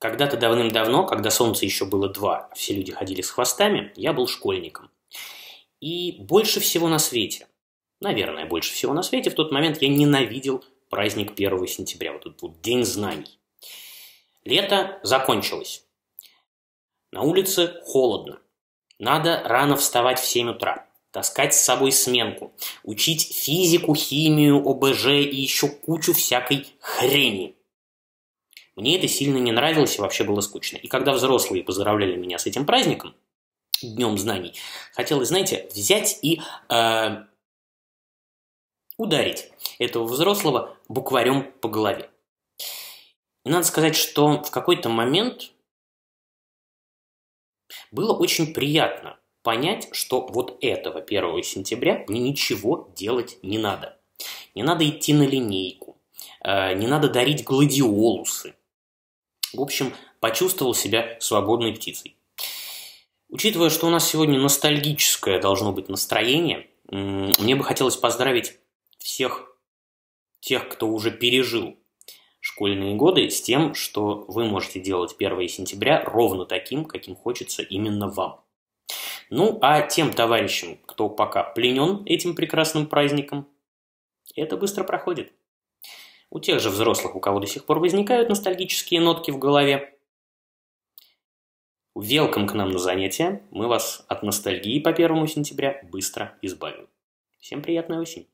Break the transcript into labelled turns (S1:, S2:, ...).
S1: Когда-то давным-давно, когда солнце еще было два, а все люди ходили с хвостами, я был школьником. И больше всего на свете, наверное, больше всего на свете в тот момент я ненавидел праздник 1 сентября, вот этот вот День знаний. Лето закончилось. На улице холодно. Надо рано вставать в 7 утра, таскать с собой сменку, учить физику, химию, ОБЖ и еще кучу всякой хрени – мне это сильно не нравилось и вообще было скучно. И когда взрослые поздравляли меня с этим праздником, Днем знаний, хотелось, знаете, взять и э, ударить этого взрослого букварем по голове. И надо сказать, что в какой-то момент было очень приятно понять, что вот этого 1 сентября мне ничего делать не надо. Не надо идти на линейку, э, не надо дарить гладиолусы, в общем, почувствовал себя свободной птицей. Учитывая, что у нас сегодня ностальгическое должно быть настроение, мне бы хотелось поздравить всех тех, кто уже пережил школьные годы, с тем, что вы можете делать 1 сентября ровно таким, каким хочется именно вам. Ну, а тем товарищам, кто пока пленен этим прекрасным праздником, это быстро проходит у тех же взрослых, у кого до сих пор возникают ностальгические нотки в голове, Велком к нам на занятия. Мы вас от ностальгии по первому сентября быстро избавим. Всем приятной осени.